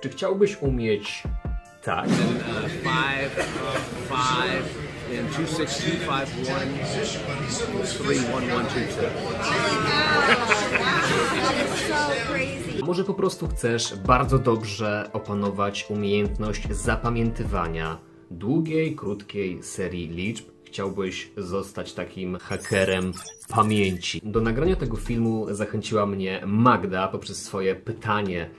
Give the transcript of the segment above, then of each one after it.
Czy chciałbyś umieć tak? Może po prostu chcesz bardzo dobrze opanować umiejętność zapamiętywania długiej, krótkiej serii liczb. Chciałbyś zostać takim hakerem pamięci. Do nagrania tego filmu zachęciła mnie Magda poprzez swoje pytanie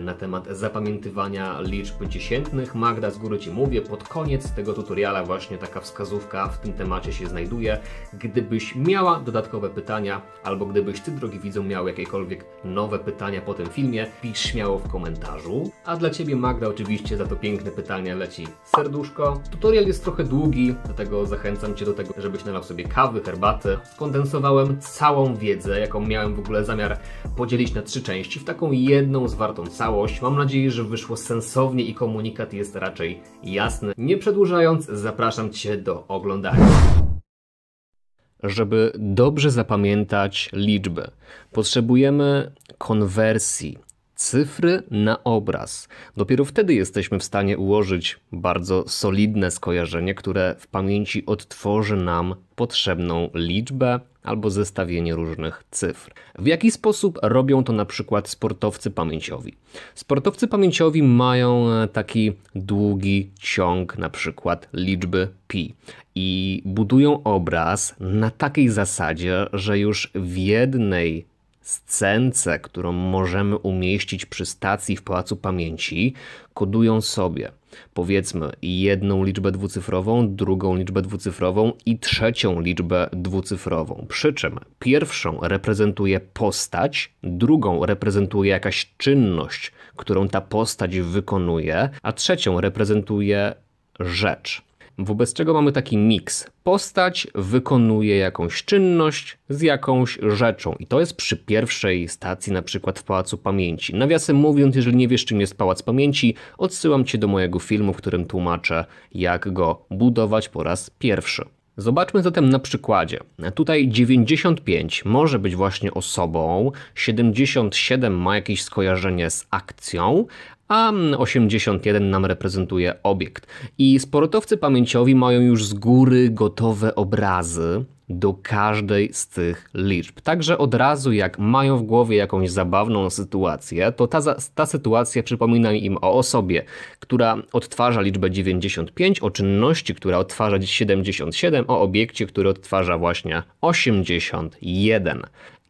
na temat zapamiętywania liczb dziesiętnych. Magda, z góry Ci mówię, pod koniec tego tutoriala właśnie taka wskazówka w tym temacie się znajduje. Gdybyś miała dodatkowe pytania, albo gdybyś Ty, drogi widzu, miał jakiekolwiek nowe pytania po tym filmie, pisz śmiało w komentarzu. A dla Ciebie, Magda, oczywiście za to piękne pytanie leci serduszko. Tutorial jest trochę długi, dlatego zachęcam Cię do tego, żebyś nalał sobie kawy, herbaty. Skondensowałem całą wiedzę, jaką miałem w ogóle zamiar podzielić na trzy części, w taką jedną zwartą całość. Mam nadzieję, że wyszło sensownie i komunikat jest raczej jasny. Nie przedłużając, zapraszam Cię do oglądania. Żeby dobrze zapamiętać liczby, potrzebujemy konwersji cyfry na obraz. Dopiero wtedy jesteśmy w stanie ułożyć bardzo solidne skojarzenie, które w pamięci odtworzy nam potrzebną liczbę albo zestawienie różnych cyfr. W jaki sposób robią to na przykład sportowcy pamięciowi? Sportowcy pamięciowi mają e, taki długi ciąg na przykład liczby pi i budują obraz na takiej zasadzie, że już w jednej scence, którą możemy umieścić przy stacji w Pałacu Pamięci, kodują sobie powiedzmy jedną liczbę dwucyfrową, drugą liczbę dwucyfrową i trzecią liczbę dwucyfrową. Przy czym pierwszą reprezentuje postać, drugą reprezentuje jakaś czynność, którą ta postać wykonuje, a trzecią reprezentuje rzecz. Wobec czego mamy taki miks. Postać wykonuje jakąś czynność z jakąś rzeczą. I to jest przy pierwszej stacji, na przykład w Pałacu Pamięci. Nawiasem mówiąc, jeżeli nie wiesz, czym jest Pałac Pamięci, odsyłam cię do mojego filmu, w którym tłumaczę, jak go budować po raz pierwszy. Zobaczmy zatem na przykładzie. Tutaj 95 może być właśnie osobą, 77 ma jakieś skojarzenie z akcją, a 81 nam reprezentuje obiekt. I sportowcy pamięciowi mają już z góry gotowe obrazy do każdej z tych liczb. Także od razu jak mają w głowie jakąś zabawną sytuację, to ta, ta sytuacja przypomina im o osobie, która odtwarza liczbę 95, o czynności, która odtwarza 77, o obiekcie, który odtwarza właśnie 81.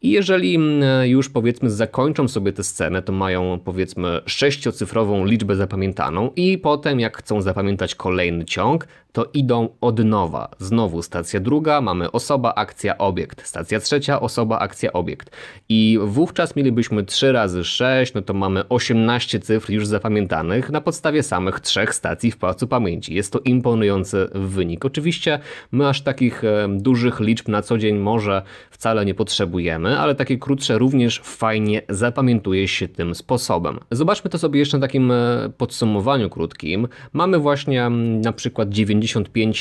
I jeżeli mm, już powiedzmy zakończą sobie tę scenę, to mają powiedzmy sześciocyfrową liczbę zapamiętaną i potem jak chcą zapamiętać kolejny ciąg, to idą od nowa. Znowu stacja druga, mamy osoba, akcja, obiekt. Stacja trzecia, osoba, akcja, obiekt. I wówczas mielibyśmy 3 razy 6, no to mamy 18 cyfr już zapamiętanych na podstawie samych trzech stacji w placu Pamięci. Jest to imponujący wynik. Oczywiście my aż takich e, dużych liczb na co dzień może wcale nie potrzebujemy, ale takie krótsze również fajnie zapamiętuje się tym sposobem. Zobaczmy to sobie jeszcze na takim e, podsumowaniu krótkim. Mamy właśnie mm, na przykład 9 55,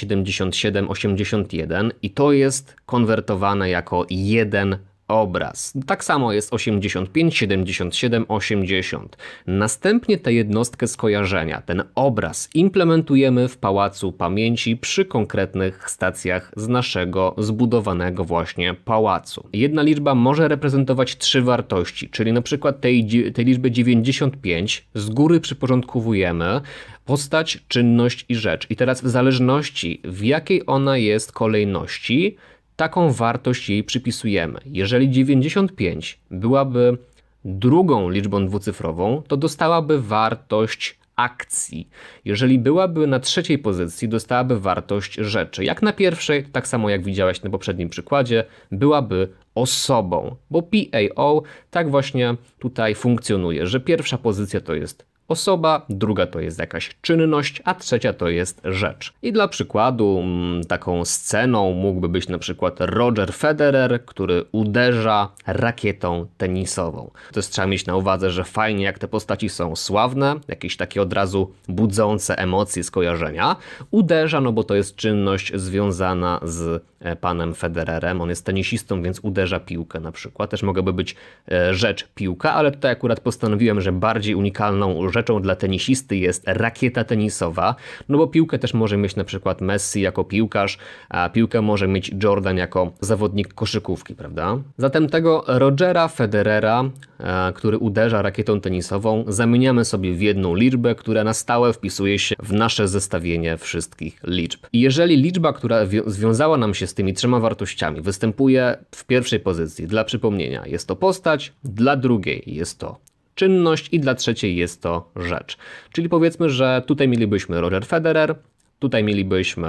77, 81 i to jest konwertowane jako jeden obraz. Tak samo jest 85, 77, 80. Następnie tę jednostkę skojarzenia, ten obraz implementujemy w pałacu pamięci przy konkretnych stacjach z naszego zbudowanego właśnie pałacu. Jedna liczba może reprezentować trzy wartości, czyli na przykład tej, tej liczby 95 z góry przyporządkowujemy postać, czynność i rzecz. I teraz w zależności w jakiej ona jest kolejności, taką wartość jej przypisujemy. Jeżeli 95 byłaby drugą liczbą dwucyfrową, to dostałaby wartość akcji. Jeżeli byłaby na trzeciej pozycji, dostałaby wartość rzeczy. Jak na pierwszej, tak samo jak widziałaś na poprzednim przykładzie, byłaby osobą, bo PAO tak właśnie tutaj funkcjonuje, że pierwsza pozycja to jest osoba, druga to jest jakaś czynność, a trzecia to jest rzecz. I dla przykładu mm, taką sceną mógłby być na przykład Roger Federer, który uderza rakietą tenisową. To jest, trzeba mieć na uwadze, że fajnie jak te postaci są sławne, jakieś takie od razu budzące emocje, skojarzenia. Uderza, no bo to jest czynność związana z E, panem Federerem. On jest tenisistą, więc uderza piłkę na przykład. Też mogłaby być e, rzecz piłka, ale tutaj akurat postanowiłem, że bardziej unikalną rzeczą dla tenisisty jest rakieta tenisowa, no bo piłkę też może mieć na przykład Messi jako piłkarz, a piłkę może mieć Jordan jako zawodnik koszykówki, prawda? Zatem tego Rogera Federera, e, który uderza rakietą tenisową, zamieniamy sobie w jedną liczbę, która na stałe wpisuje się w nasze zestawienie wszystkich liczb. I jeżeli liczba, która związała nam się się z tymi trzema wartościami występuje w pierwszej pozycji. Dla przypomnienia jest to postać, dla drugiej jest to czynność i dla trzeciej jest to rzecz. Czyli powiedzmy, że tutaj mielibyśmy Roger Federer, tutaj mielibyśmy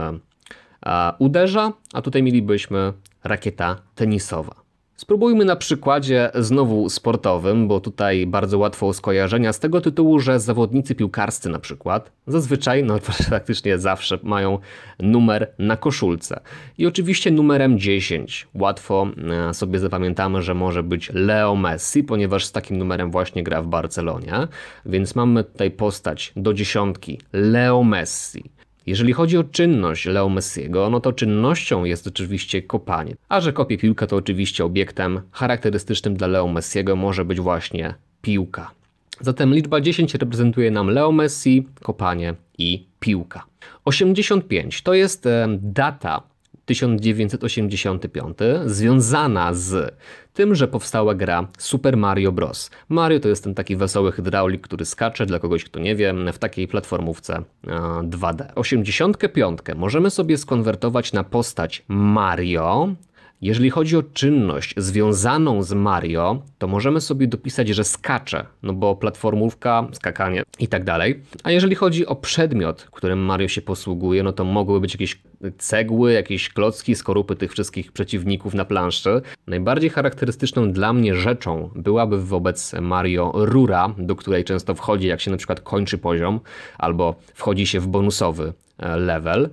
e, uderza, a tutaj mielibyśmy rakieta tenisowa. Spróbujmy na przykładzie znowu sportowym, bo tutaj bardzo łatwo skojarzenia z tego tytułu, że zawodnicy piłkarscy na przykład zazwyczaj, no praktycznie zawsze mają numer na koszulce. I oczywiście numerem 10. Łatwo e, sobie zapamiętamy, że może być Leo Messi, ponieważ z takim numerem właśnie gra w Barcelonie. Więc mamy tutaj postać do dziesiątki Leo Messi. Jeżeli chodzi o czynność Leo Messiego, no to czynnością jest oczywiście kopanie. A że kopie piłkę, to oczywiście obiektem charakterystycznym dla Leo Messiego może być właśnie piłka. Zatem liczba 10 reprezentuje nam Leo Messi, kopanie i piłka. 85 to jest data 1985, związana z tym, że powstała gra Super Mario Bros. Mario to jest ten taki wesoły hydraulik, który skacze, dla kogoś kto nie wie, w takiej platformówce 2D. E, 85 możemy sobie skonwertować na postać Mario, jeżeli chodzi o czynność związaną z Mario, to możemy sobie dopisać, że skacze, no bo platformówka, skakanie i tak dalej. A jeżeli chodzi o przedmiot, którym Mario się posługuje, no to mogły być jakieś cegły, jakieś klocki, skorupy tych wszystkich przeciwników na planszy. Najbardziej charakterystyczną dla mnie rzeczą byłaby wobec Mario rura, do której często wchodzi, jak się na przykład kończy poziom, albo wchodzi się w bonusowy e, level.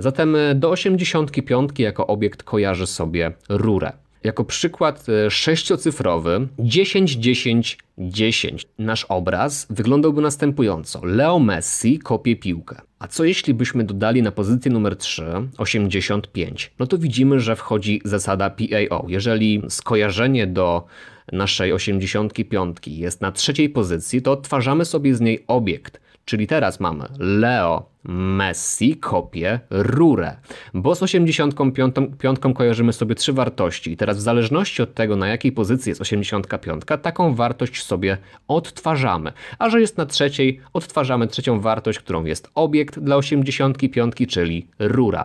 Zatem e, do 85 jako obiekt kojarzy sobie rurę. Jako przykład e, sześciocyfrowy 10 10 10. Nasz obraz wyglądałby następująco. Leo Messi kopie piłkę. A co jeśli byśmy dodali na pozycję numer 3 85? No to widzimy, że wchodzi zasada PAO. Jeżeli skojarzenie do naszej 85 jest na trzeciej pozycji, to odtwarzamy sobie z niej obiekt Czyli teraz mamy Leo, Messi kopie rurę, bo z 85 piątką kojarzymy sobie trzy wartości i teraz w zależności od tego, na jakiej pozycji jest 85, taką wartość sobie odtwarzamy. A że jest na trzeciej, odtwarzamy trzecią wartość, którą jest obiekt dla 85, czyli rura.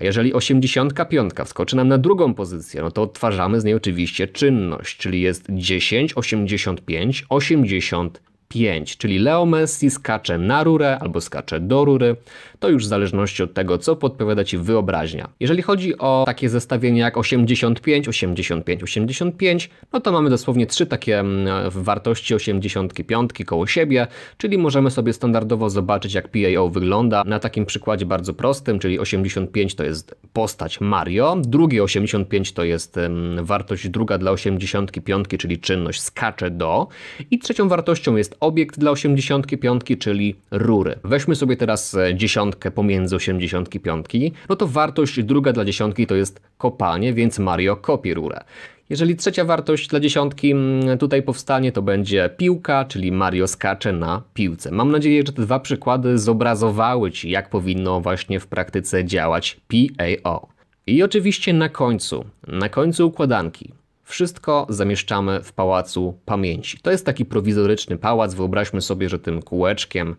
A jeżeli 85 wskoczy nam na drugą pozycję, no to odtwarzamy z niej oczywiście czynność, czyli jest 10, 85, 85. 5, czyli Leo Messi skacze na rurę albo skacze do rury, to już w zależności od tego, co podpowiada Ci wyobraźnia. Jeżeli chodzi o takie zestawienie jak 85, 85, 85, no to mamy dosłownie trzy takie mm, wartości 85 koło siebie, czyli możemy sobie standardowo zobaczyć, jak PAO wygląda na takim przykładzie bardzo prostym, czyli 85 to jest postać Mario, drugie 85 to jest mm, wartość druga dla 85, czyli czynność skacze do i trzecią wartością jest obiekt dla 85, czyli rury. Weźmy sobie teraz e, dziesiątkę dziesiątkę pomiędzy piątki, no to wartość druga dla dziesiątki to jest kopanie, więc Mario kopie rurę. Jeżeli trzecia wartość dla dziesiątki mm, tutaj powstanie, to będzie piłka, czyli Mario skacze na piłce. Mam nadzieję, że te dwa przykłady zobrazowały Ci, jak powinno właśnie w praktyce działać PAO. I oczywiście na końcu, na końcu układanki, wszystko zamieszczamy w pałacu pamięci. To jest taki prowizoryczny pałac. Wyobraźmy sobie, że tym kółeczkiem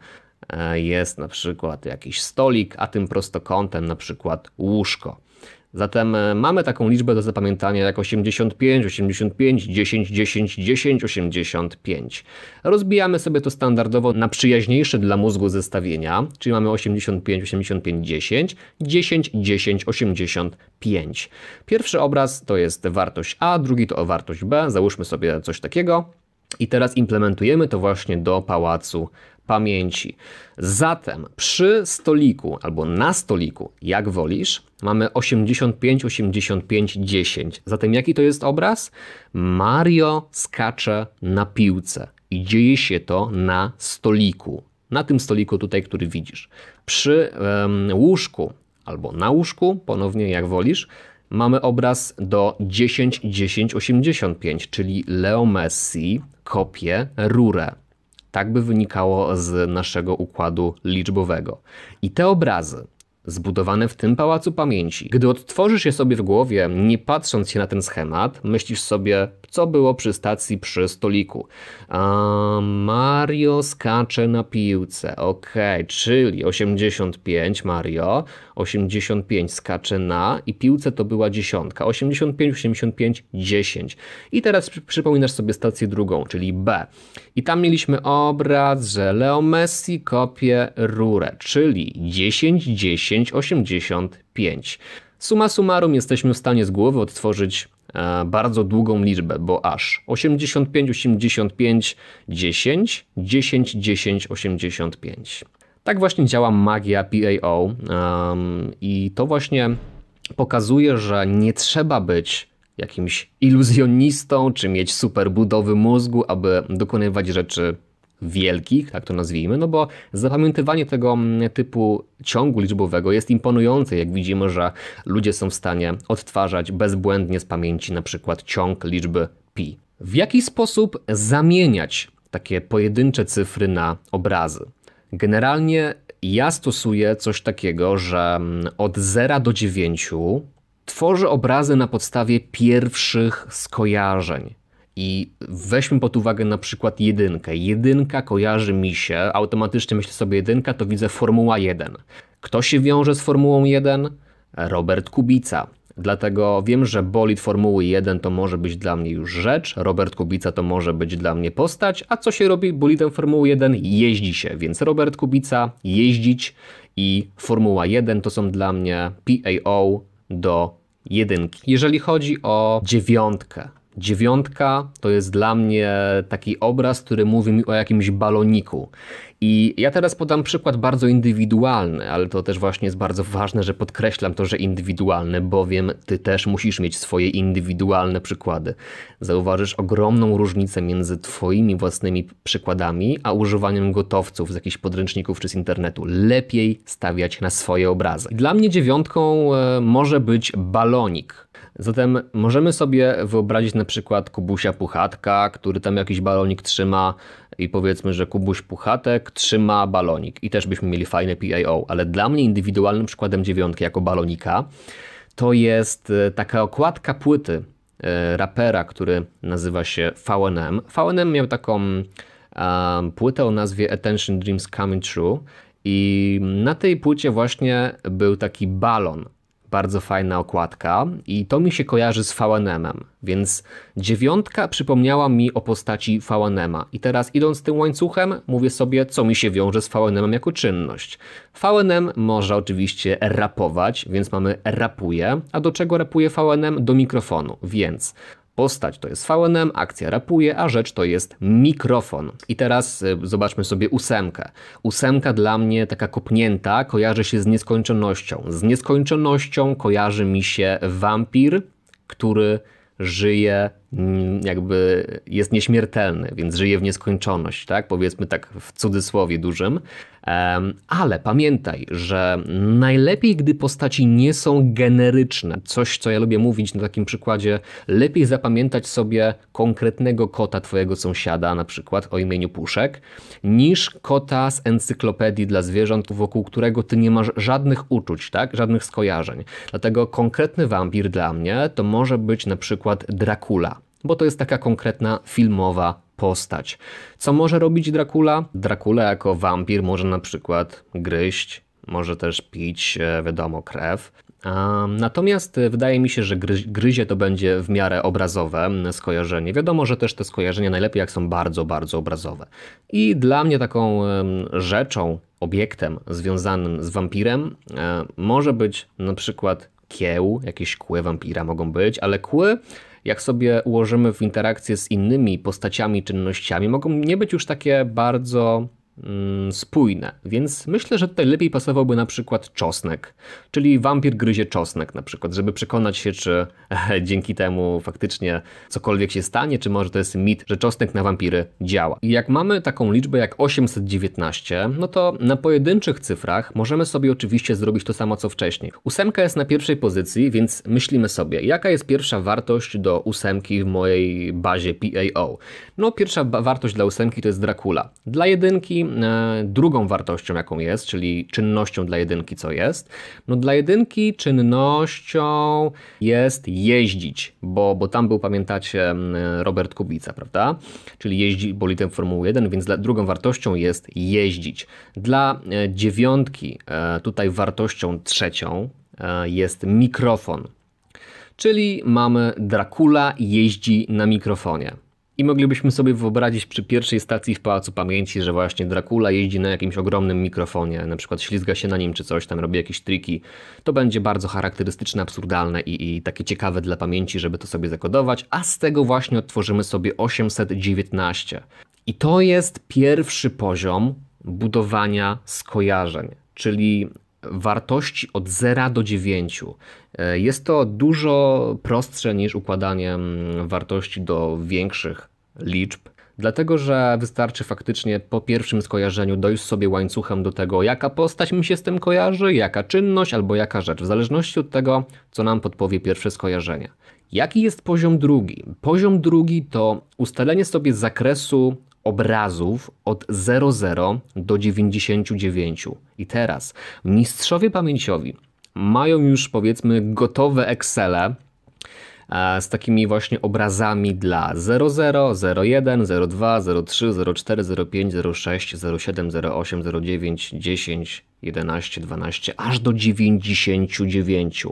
E, jest na przykład jakiś stolik, a tym prostokątem na przykład łóżko. Zatem e, mamy taką liczbę do zapamiętania jak 85, 85, 10, 10, 10, 85. Rozbijamy sobie to standardowo na przyjaźniejsze dla mózgu zestawienia, czyli mamy 85, 85, 10, 10, 10, 85. Pierwszy obraz to jest wartość A, drugi to wartość B, załóżmy sobie coś takiego. I teraz implementujemy to właśnie do pałacu pamięci. Zatem przy stoliku albo na stoliku, jak wolisz, mamy 85, 85, 10. Zatem jaki to jest obraz? Mario skacze na piłce i dzieje się to na stoliku. Na tym stoliku tutaj, który widzisz. Przy um, łóżku albo na łóżku, ponownie jak wolisz, mamy obraz do 10, 10, 85, czyli Leo Messi kopię rurę. Tak by wynikało z naszego układu liczbowego. I te obrazy, zbudowane w tym pałacu pamięci. Gdy odtworzysz je sobie w głowie, nie patrząc się na ten schemat, myślisz sobie, co było przy stacji przy stoliku. A Mario skacze na piłce. Okej, okay, czyli 85 Mario, 85 skacze na i piłce to była dziesiątka. 85, 85, 10. I teraz przypominasz sobie stację drugą, czyli B. I tam mieliśmy obraz, że Leo Messi kopie rurę, czyli 10, 10 1085. Suma summarum jesteśmy w stanie z głowy odtworzyć e, bardzo długą liczbę, bo aż 85, 85, 10, 10, 10, 85. Tak właśnie działa magia PAO um, i to właśnie pokazuje, że nie trzeba być jakimś iluzjonistą czy mieć super budowy mózgu, aby dokonywać rzeczy wielkich, tak to nazwijmy, no bo zapamiętywanie tego mm, typu ciągu liczbowego jest imponujące, jak widzimy, że ludzie są w stanie odtwarzać bezbłędnie z pamięci na przykład ciąg liczby pi. W jaki sposób zamieniać takie pojedyncze cyfry na obrazy? Generalnie ja stosuję coś takiego, że mm, od 0 do 9 tworzę obrazy na podstawie pierwszych skojarzeń. I weźmy pod uwagę na przykład jedynkę. Jedynka kojarzy mi się, automatycznie myślę sobie jedynka, to widzę Formuła 1. Kto się wiąże z Formułą 1? Robert Kubica. Dlatego wiem, że bolid Formuły 1 to może być dla mnie już rzecz, Robert Kubica to może być dla mnie postać, a co się robi bolidem Formuły 1? Jeździ się, więc Robert Kubica, jeździć i Formuła 1 to są dla mnie PAO do jedynki. Jeżeli chodzi o dziewiątkę, Dziewiątka to jest dla mnie taki obraz, który mówi mi o jakimś baloniku. I ja teraz podam przykład bardzo indywidualny, ale to też właśnie jest bardzo ważne, że podkreślam to, że indywidualny, bowiem ty też musisz mieć swoje indywidualne przykłady. Zauważysz ogromną różnicę między twoimi własnymi przykładami, a używaniem gotowców z jakichś podręczników czy z internetu. Lepiej stawiać na swoje obrazy. Dla mnie dziewiątką e, może być balonik Zatem możemy sobie wyobrazić na przykład Kubusia Puchatka, który tam jakiś balonik trzyma i powiedzmy, że Kubuś Puchatek trzyma balonik i też byśmy mieli fajne PIO, ale dla mnie indywidualnym przykładem dziewiątki jako balonika to jest e, taka okładka płyty e, rapera, który nazywa się VNM. VNM miał taką um, płytę o nazwie Attention Dreams Coming True i na tej płycie właśnie był taki balon bardzo fajna okładka i to mi się kojarzy z VNM-em, więc dziewiątka przypomniała mi o postaci VNM-a i teraz idąc tym łańcuchem mówię sobie, co mi się wiąże z VNM-em jako czynność. VNM może oczywiście rapować, więc mamy rapuje, a do czego rapuje VNM? Do mikrofonu, więc Postać to jest VNM, akcja rapuje, a rzecz to jest mikrofon. I teraz y, zobaczmy sobie ósemkę. Ósemka dla mnie taka kopnięta kojarzy się z nieskończonością. Z nieskończonością kojarzy mi się wampir, który żyje Mm, jakby jest nieśmiertelny, więc żyje w nieskończoność, tak? Powiedzmy tak w cudzysłowie dużym. Ale pamiętaj, że najlepiej, gdy postaci nie są generyczne. Coś, co ja lubię mówić na takim przykładzie, lepiej zapamiętać sobie konkretnego kota twojego sąsiada, na przykład o imieniu Puszek, niż kota z encyklopedii dla zwierząt, wokół którego ty nie masz żadnych uczuć, tak? żadnych skojarzeń. Dlatego konkretny wampir dla mnie to może być na przykład Dracula bo to jest taka konkretna filmowa postać. Co może robić Dracula? Dracula jako wampir może na przykład gryźć, może też pić, e, wiadomo, krew. Natomiast e, wydaje mi się, że gryzie to będzie w miarę obrazowe e, skojarzenie. Wiadomo, że też te skojarzenia najlepiej jak są bardzo, bardzo obrazowe. I dla mnie taką rzeczą, obiektem związanym z wampirem może być na przykład kieł, jakieś kły wampira mogą być, ale kły jak sobie ułożymy w interakcję z innymi postaciami, czynnościami, mogą nie być już takie bardzo Mm, spójne, więc myślę, że tutaj lepiej pasowałby na przykład czosnek, czyli wampir gryzie czosnek na przykład, żeby przekonać się, czy dzięki temu faktycznie cokolwiek się stanie, czy może to jest mit, że czosnek na wampiry działa. I jak mamy taką liczbę jak 819, no to na pojedynczych cyfrach możemy sobie oczywiście zrobić to samo co wcześniej. Ósemka jest na pierwszej pozycji, więc myślimy sobie, jaka jest pierwsza wartość do ósemki w mojej bazie PAO. No pierwsza wartość dla ósemki to jest Dracula. Dla jedynki E, drugą wartością, jaką jest, czyli czynnością dla jedynki, co jest? No dla jedynki czynnością jest jeździć, bo, bo tam był, pamiętacie, Robert Kubica, prawda? Czyli jeździ bolidem Formuły 1, więc dla, drugą wartością jest jeździć. Dla e, dziewiątki, e, tutaj wartością trzecią jest mikrofon. Czyli mamy Dracula jeździ na mikrofonie. I moglibyśmy sobie wyobrazić przy pierwszej stacji w Pałacu Pamięci, że właśnie Dracula jeździ na jakimś ogromnym mikrofonie, na przykład ślizga się na nim czy coś, tam robi jakieś triki. To będzie bardzo charakterystyczne, absurdalne i, i takie ciekawe dla pamięci, żeby to sobie zakodować, a z tego właśnie odtworzymy sobie 819. I to jest pierwszy poziom budowania skojarzeń, czyli wartości od 0 do 9. E, jest to dużo prostsze niż układanie mm, wartości do większych liczb, dlatego że wystarczy faktycznie po pierwszym skojarzeniu dojść sobie łańcuchem do tego, jaka postać mi się z tym kojarzy, jaka czynność albo jaka rzecz, w zależności od tego, co nam podpowie pierwsze skojarzenie. Jaki jest poziom drugi? Poziom drugi to ustalenie sobie zakresu obrazów od 00 do 99. I teraz mistrzowie pamięciowi mają już powiedzmy gotowe Excele e, z takimi właśnie obrazami dla 00, 01, 02, 03, 04, 05, 06, 07, 08, 09, 10, 11, 12, aż do 99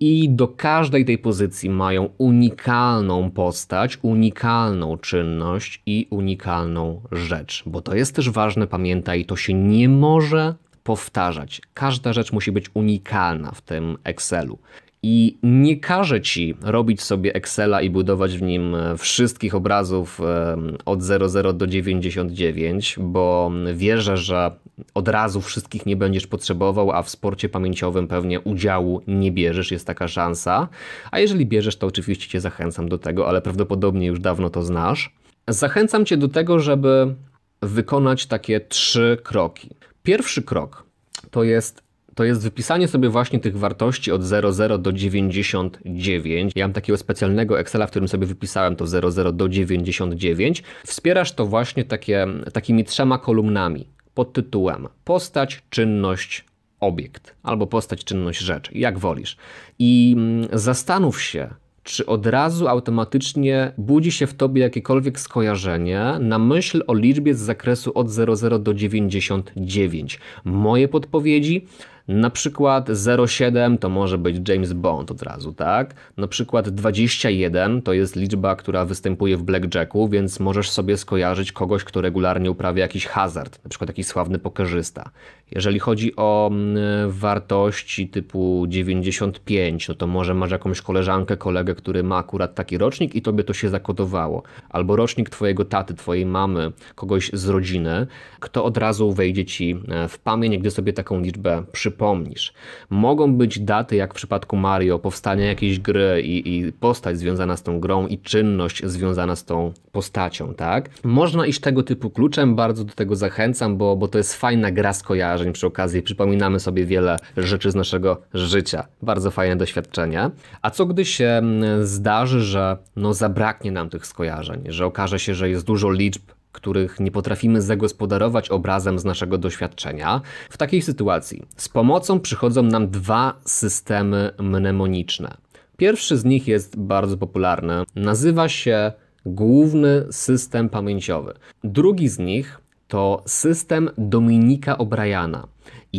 i do każdej tej pozycji mają unikalną postać, unikalną czynność i unikalną rzecz, bo to jest też ważne, pamiętaj, to się nie może powtarzać. Każda rzecz musi być unikalna w tym Excelu i nie każe ci robić sobie Excela i budować w nim e, wszystkich obrazów e, od 00 do 99, bo wierzę, że od razu wszystkich nie będziesz potrzebował, a w sporcie pamięciowym pewnie udziału nie bierzesz, jest taka szansa. A jeżeli bierzesz, to oczywiście cię zachęcam do tego, ale prawdopodobnie już dawno to znasz. Zachęcam cię do tego, żeby wykonać takie trzy kroki. Pierwszy krok to jest to jest wypisanie sobie właśnie tych wartości od 00 do 99. Ja mam takiego specjalnego Excela, w którym sobie wypisałem to 00 do 99. Wspierasz to właśnie takie, takimi trzema kolumnami pod tytułem postać, czynność, obiekt albo postać, czynność, rzecz, jak wolisz. I mm, zastanów się, czy od razu automatycznie budzi się w tobie jakiekolwiek skojarzenie na myśl o liczbie z zakresu od 00 do 99. Moje podpowiedzi na przykład 07 to może być James Bond od razu, tak? Na przykład 21 to jest liczba, która występuje w blackjacku, więc możesz sobie skojarzyć kogoś, kto regularnie uprawia jakiś hazard, na przykład jakiś sławny pokerzysta. Jeżeli chodzi o mm, wartości typu 95, no to może masz jakąś koleżankę, kolegę, który ma akurat taki rocznik i tobie to się zakodowało. Albo rocznik twojego taty, twojej mamy, kogoś z rodziny, kto od razu wejdzie ci e, w pamięć, gdy sobie taką liczbę przypomina przypomnisz. Mogą być daty, jak w przypadku Mario, powstania jakiejś gry i, i postać związana z tą grą i czynność związana z tą postacią, tak? Można iść tego typu kluczem, bardzo do tego zachęcam, bo, bo to jest fajna gra skojarzeń przy okazji. Przypominamy sobie wiele rzeczy z naszego życia. Bardzo fajne doświadczenia. A co gdy się mm, zdarzy, że no zabraknie nam tych skojarzeń, że okaże się, że jest dużo liczb których nie potrafimy zagospodarować obrazem z naszego doświadczenia. W takiej sytuacji z pomocą przychodzą nam dwa systemy mnemoniczne. Pierwszy z nich jest bardzo popularny. Nazywa się główny system pamięciowy. Drugi z nich to system Dominika O'Briana.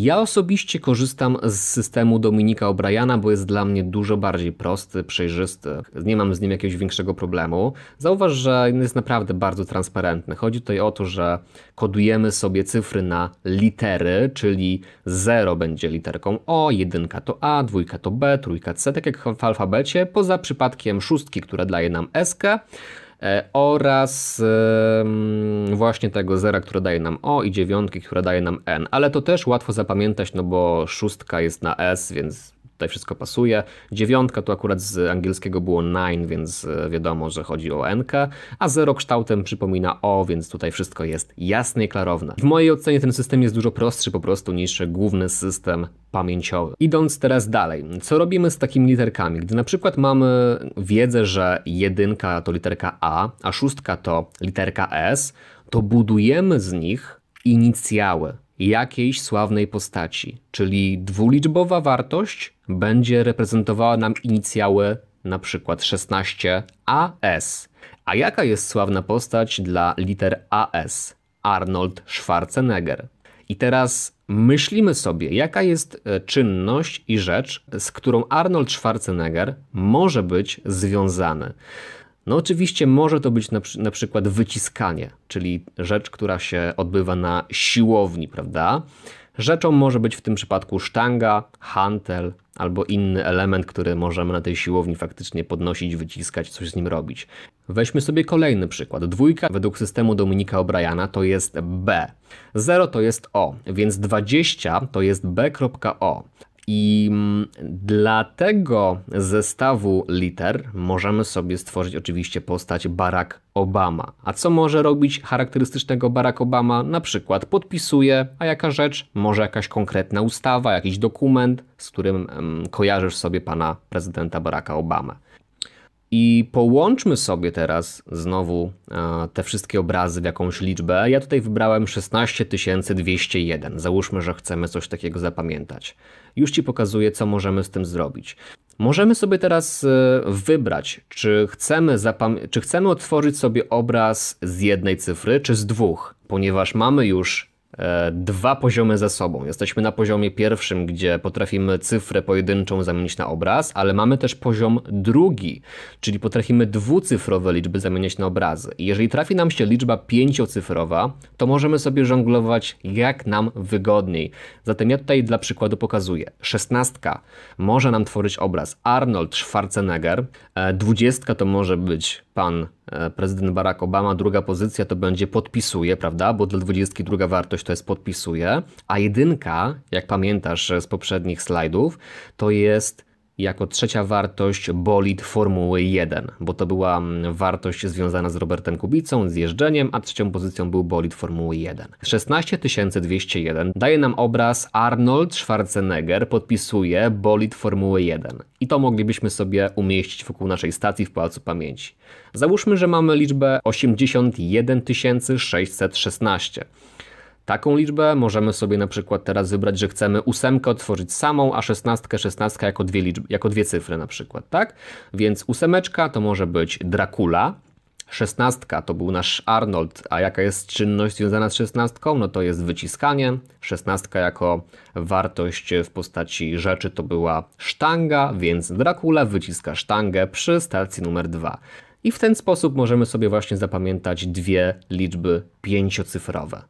Ja osobiście korzystam z systemu Dominika O'Briana, bo jest dla mnie dużo bardziej prosty, przejrzysty. Nie mam z nim jakiegoś większego problemu. Zauważ, że jest naprawdę bardzo transparentny. Chodzi tutaj o to, że kodujemy sobie cyfry na litery, czyli 0 będzie literką O, 1 to A, 2 to B, 3 C, tak jak w alfabecie, poza przypadkiem szóstki, która daje nam S. E, oraz właśnie tego zera, które daje nam O i dziewiątki, które daje nam N. Ale to też łatwo zapamiętać, no bo szóstka jest na S, więc tutaj wszystko pasuje. Dziewiątka to akurat z angielskiego było nine, więc e, wiadomo, że chodzi o NK, a zero kształtem przypomina O, więc tutaj wszystko jest jasne i klarowne. W mojej ocenie ten system jest dużo prostszy po prostu niż główny system pamięciowy. Idąc teraz dalej, co robimy z takimi literkami? Gdy na przykład mamy wiedzę, że jedynka to literka A, a szóstka to literka S, to budujemy z nich inicjały jakiejś sławnej postaci, czyli dwuliczbowa wartość będzie reprezentowała nam inicjały na przykład 16 AS. A jaka jest sławna postać dla liter AS? Arnold Schwarzenegger. I teraz myślimy sobie, jaka jest e, czynność i rzecz, z którą Arnold Schwarzenegger może być związany. No oczywiście może to być na, na przykład wyciskanie, czyli rzecz, która się odbywa na siłowni, prawda? Rzeczą może być w tym przypadku sztanga, hantel albo inny element, który możemy na tej siłowni faktycznie podnosić, wyciskać, coś z nim robić. Weźmy sobie kolejny przykład. Dwójka według systemu Dominika O'Briana to jest B. 0 to jest O, więc 20 to jest B.O. I mm, dla tego zestawu liter możemy sobie stworzyć oczywiście postać Barack Obama. A co może robić charakterystycznego Barack Obama? Na przykład podpisuje, a jaka rzecz? Może jakaś konkretna ustawa, jakiś dokument, z którym mm, kojarzysz sobie pana prezydenta Baracka Obamę. I połączmy sobie teraz znowu e, te wszystkie obrazy w jakąś liczbę. Ja tutaj wybrałem 16201. Załóżmy, że chcemy coś takiego zapamiętać. Już Ci pokazuję, co możemy z tym zrobić. Możemy sobie teraz e, wybrać, czy chcemy, czy chcemy otworzyć sobie obraz z jednej cyfry, czy z dwóch, ponieważ mamy już E, dwa poziomy ze sobą. Jesteśmy na poziomie pierwszym, gdzie potrafimy cyfrę pojedynczą zamienić na obraz, ale mamy też poziom drugi, czyli potrafimy dwucyfrowe liczby zamieniać na obrazy. I jeżeli trafi nam się liczba pięciocyfrowa, to możemy sobie żonglować jak nam wygodniej. Zatem ja tutaj dla przykładu pokazuję. Szesnastka może nam tworzyć obraz Arnold Schwarzenegger, e, dwudziestka to może być pan e, prezydent Barack Obama, druga pozycja to będzie podpisuje, prawda, bo dla dwudziestki druga wartość ktoś to jest podpisuje, a jedynka, jak pamiętasz z poprzednich slajdów, to jest jako trzecia wartość bolid Formuły 1, bo to była mm, wartość związana z Robertem Kubicą, z jeżdżeniem, a trzecią pozycją był bolid Formuły 1. 16201 daje nam obraz Arnold Schwarzenegger podpisuje bolid Formuły 1 i to moglibyśmy sobie umieścić wokół naszej stacji w Pałacu Pamięci. Załóżmy, że mamy liczbę 81616 taką liczbę. Możemy sobie na przykład teraz wybrać, że chcemy ósemkę otworzyć samą, a szesnastkę, szesnastka jako dwie, liczby, jako dwie cyfry na przykład, tak? Więc ósemeczka to może być Dracula, Szesnastka to był nasz Arnold, a jaka jest czynność związana z szesnastką? No to jest wyciskanie. Szesnastka jako wartość w postaci rzeczy to była sztanga, więc Dracula wyciska sztangę przy stacji numer 2. I w ten sposób możemy sobie właśnie zapamiętać dwie liczby pięciocyfrowe.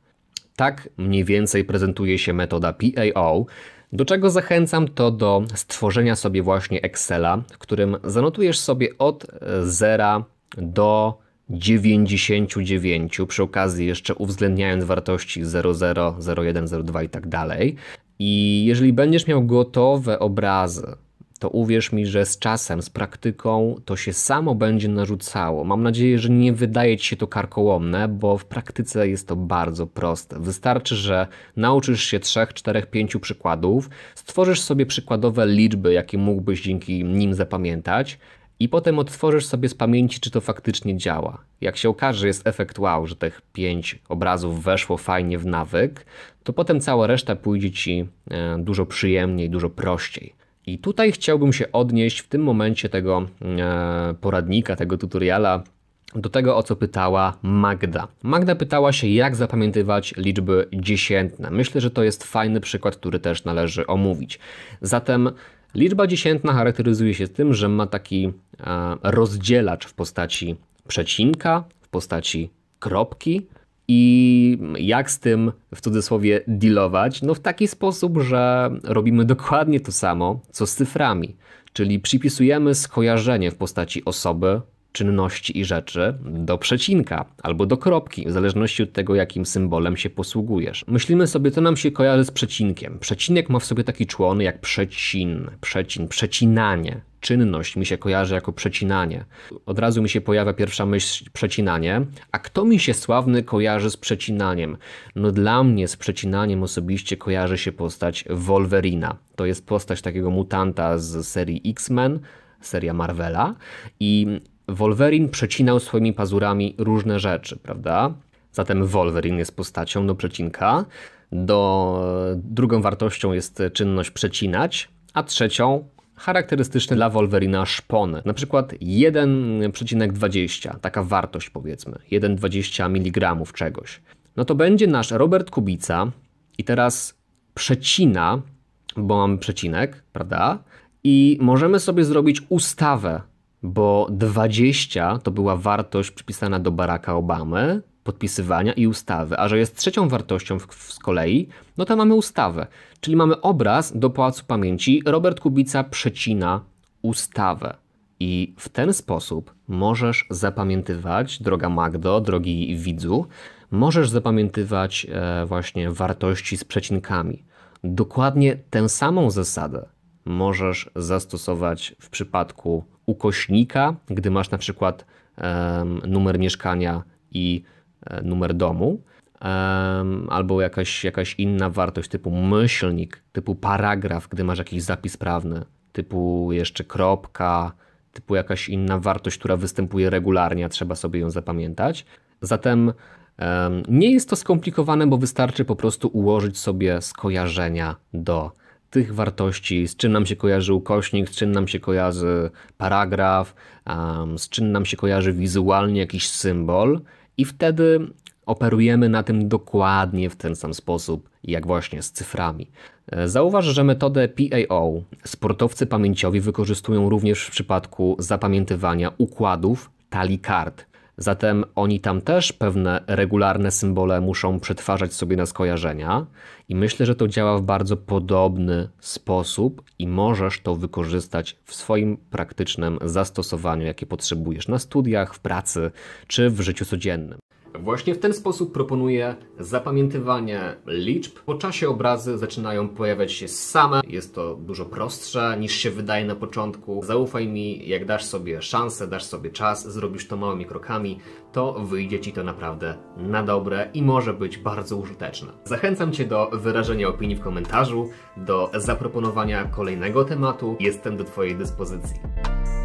Tak mniej więcej prezentuje się metoda PAO. Do czego zachęcam to do stworzenia sobie właśnie Excela, w którym zanotujesz sobie od 0 do 99 przy okazji jeszcze uwzględniając wartości 00, 01, 02 i tak dalej. I jeżeli będziesz miał gotowe obrazy to uwierz mi, że z czasem, z praktyką to się samo będzie narzucało. Mam nadzieję, że nie wydaje ci się to karkołomne, bo w praktyce jest to bardzo proste. Wystarczy, że nauczysz się trzech, czterech, pięciu przykładów, stworzysz sobie przykładowe liczby, jakie mógłbyś dzięki nim zapamiętać. I potem odtworzysz sobie z pamięci, czy to faktycznie działa. Jak się okaże, jest efekt wow, że tych pięć obrazów weszło fajnie w nawyk, to potem cała reszta pójdzie ci e, dużo przyjemniej, dużo prościej. I tutaj chciałbym się odnieść w tym momencie tego e, poradnika, tego tutoriala do tego, o co pytała Magda. Magda pytała się, jak zapamiętywać liczby dziesiętne. Myślę, że to jest fajny przykład, który też należy omówić. Zatem liczba dziesiętna charakteryzuje się tym, że ma taki e, rozdzielacz w postaci przecinka, w postaci kropki i jak z tym w cudzysłowie dealować? No w taki sposób, że robimy dokładnie to samo, co z cyframi, czyli przypisujemy skojarzenie w postaci osoby, czynności i rzeczy do przecinka albo do kropki, w zależności od tego, jakim symbolem się posługujesz. Myślimy sobie, to nam się kojarzy z przecinkiem. Przecinek ma w sobie taki człon jak przecin, przecin, przecinanie czynność mi się kojarzy jako przecinanie. Od razu mi się pojawia pierwsza myśl przecinanie. A kto mi się sławny kojarzy z przecinaniem? No dla mnie z przecinaniem osobiście kojarzy się postać Wolverina. To jest postać takiego mutanta z serii X-Men, seria Marvela i Wolverine przecinał swoimi pazurami różne rzeczy, prawda? Zatem Wolverine jest postacią do przecinka. Do drugą wartością jest czynność przecinać, a trzecią charakterystyczny dla Wolverina szpon. Na przykład 1,20, taka wartość powiedzmy, 1,20 mg czegoś. No to będzie nasz Robert Kubica i teraz przecina, bo mamy przecinek, prawda? I możemy sobie zrobić ustawę, bo 20 to była wartość przypisana do Baracka Obamy, podpisywania i ustawy, a że jest trzecią wartością w, w, z kolei, no to mamy ustawę, czyli mamy obraz do Pałacu Pamięci, Robert Kubica przecina ustawę. I w ten sposób możesz zapamiętywać, droga Magdo, drogi widzu, możesz zapamiętywać e, właśnie wartości z przecinkami. Dokładnie tę samą zasadę możesz zastosować w przypadku ukośnika, gdy masz na przykład e, numer mieszkania i E, numer domu, albo jakaś, jakaś inna wartość typu myślnik, typu paragraf, gdy masz jakiś zapis prawny, typu jeszcze kropka, typu jakaś inna wartość, która występuje regularnie, a trzeba sobie ją zapamiętać. Zatem nie jest to skomplikowane, bo wystarczy po prostu ułożyć sobie skojarzenia do tych wartości, z czym nam się kojarzy ukośnik, z czym nam się kojarzy paragraf, z czym nam się kojarzy wizualnie jakiś symbol i wtedy operujemy na tym dokładnie w ten sam sposób, jak właśnie z cyframi. E, zauważ, że metodę PAO sportowcy pamięciowi wykorzystują również w przypadku zapamiętywania układów talii kart, Zatem oni tam też pewne regularne symbole muszą przetwarzać sobie na skojarzenia i myślę, że to działa w bardzo podobny sposób i możesz to wykorzystać w swoim praktycznym zastosowaniu, jakie potrzebujesz na studiach, w pracy czy w życiu codziennym. Właśnie w ten sposób proponuję zapamiętywanie liczb. Po czasie obrazy zaczynają pojawiać się same. Jest to dużo prostsze niż się wydaje na początku. Zaufaj mi, jak dasz sobie szansę, dasz sobie czas, zrobisz to małymi krokami, to wyjdzie Ci to naprawdę na dobre i może być bardzo użyteczne. Zachęcam Cię do wyrażenia opinii w komentarzu, do zaproponowania kolejnego tematu. Jestem do Twojej dyspozycji.